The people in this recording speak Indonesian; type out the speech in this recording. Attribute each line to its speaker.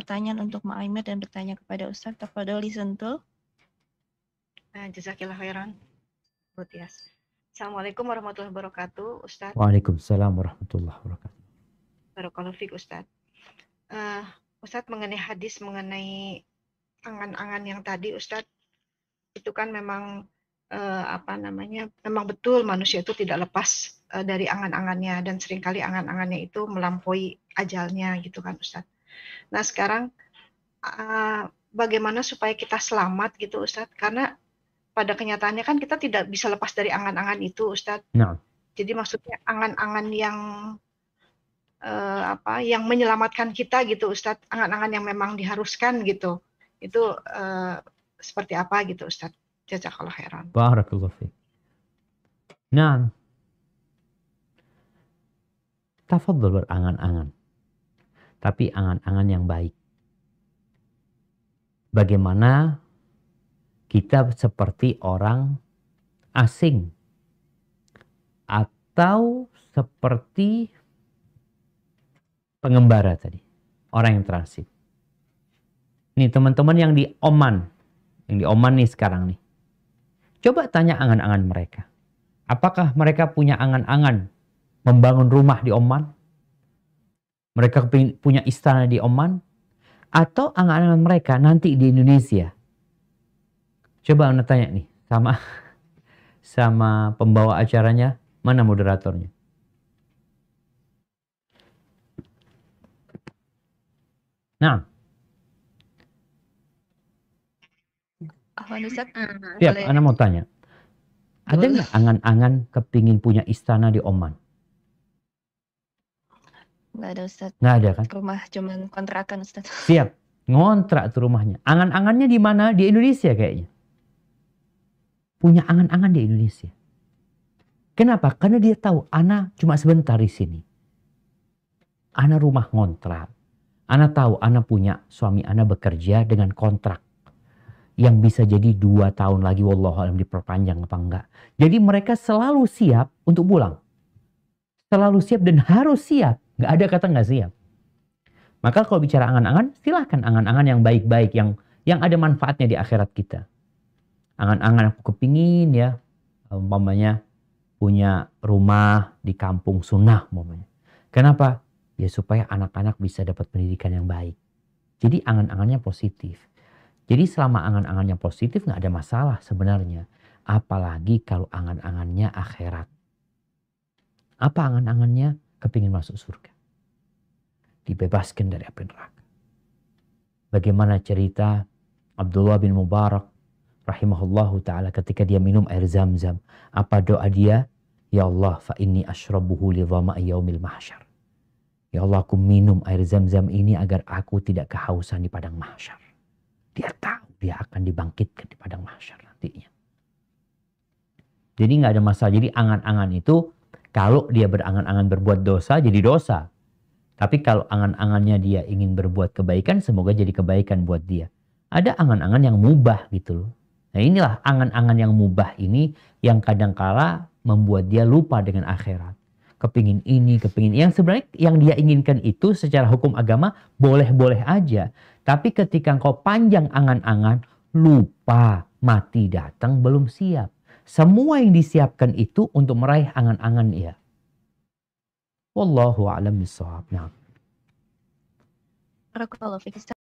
Speaker 1: pertanyaan untuk Aimer dan bertanya kepada Ustaz. Tafadol disentuh. Eh, jazakillah khairan. Butias. Assalamualaikum warahmatullahi wabarakatuh, Ustaz.
Speaker 2: Waalaikumsalam warahmatullahi wabarakatuh.
Speaker 1: Barakallahu fiik, Ustaz. Uh, Ustaz mengenai hadis mengenai angan-angan yang tadi, Ustaz, itu kan memang uh, apa namanya? Memang betul manusia itu tidak lepas uh, dari angan-angannya dan seringkali angan-angannya itu melampaui ajalnya gitu kan, Ustaz. Nah sekarang ah, bagaimana supaya kita selamat gitu Ustadz? Karena pada kenyataannya kan kita tidak bisa lepas dari angan-angan itu Ustadz. No. Nah. Jadi maksudnya angan-angan yang uh, apa yang menyelamatkan kita gitu Ustadz, angan-angan yang memang diharuskan gitu. Itu uh, seperti apa gitu Ustadz?
Speaker 2: Jazakallah khairan. Barakallahu fi Nah. Tafadhol berangan-angan tapi angan-angan yang baik. Bagaimana kita seperti orang asing atau seperti pengembara tadi, orang yang transit. Ini teman-teman yang di Oman, yang di Oman nih sekarang nih. Coba tanya angan-angan mereka. Apakah mereka punya angan-angan membangun rumah di Oman? mereka punya istana di Oman, atau angan-angan mereka nanti di Indonesia. Coba anda tanya nih sama sama pembawa acaranya, mana moderatornya? Nah.
Speaker 1: Hmm, Siap, Anda mau
Speaker 2: tanya. Ada nggak angan-angan kepingin punya istana di Oman?
Speaker 1: Nggak ada Ustaz. Nggak ada kan? Rumah cuma kontrakan Ustaz.
Speaker 2: Siap. Ngontrak tuh rumahnya. Angan-angannya di mana? Di Indonesia kayaknya. Punya angan-angan di Indonesia. Kenapa? Karena dia tahu Ana cuma sebentar di sini. Ana rumah ngontrak. Ana tahu Ana punya suami Ana bekerja dengan kontrak yang bisa jadi dua tahun lagi Wallahualam diperpanjang apa enggak. Jadi mereka selalu siap untuk pulang. Selalu siap dan harus siap Gak ada kata gak siap. Maka kalau bicara angan-angan, silahkan angan-angan yang baik-baik, yang yang ada manfaatnya di akhirat kita. Angan-angan aku kepingin ya, umpamanya punya rumah di kampung sunnah umpamanya. Kenapa? Ya supaya anak-anak bisa dapat pendidikan yang baik. Jadi angan-angannya positif. Jadi selama angan-angannya positif nggak ada masalah sebenarnya. Apalagi kalau angan-angannya akhirat. Apa angan-angannya? kepingin masuk surga. Dibebaskan dari api neraka. Bagaimana cerita Abdullah bin Mubarak rahimahullahu taala ketika dia minum air zam-zam. Apa doa dia? Ya Allah fa inni ashrabuhu li yaumil mahsyar. Ya Allah aku minum air zam-zam ini agar aku tidak kehausan di padang mahsyar. Dia tahu dia akan dibangkitkan di padang mahsyar nantinya. Jadi nggak ada masalah. Jadi angan-angan itu kalau dia berangan-angan berbuat dosa, jadi dosa. Tapi kalau angan-angannya dia ingin berbuat kebaikan, semoga jadi kebaikan buat dia. Ada angan-angan yang mubah gitu loh. Nah inilah angan-angan yang mubah ini yang kadangkala membuat dia lupa dengan akhirat. Kepingin ini, kepingin yang sebenarnya yang dia inginkan itu secara hukum agama boleh-boleh aja. Tapi ketika kau panjang angan-angan, lupa mati datang belum siap. Semua yang disiapkan itu untuk meraih angan-angan ia. Wallahu a'lam bishawab.
Speaker 1: Nah.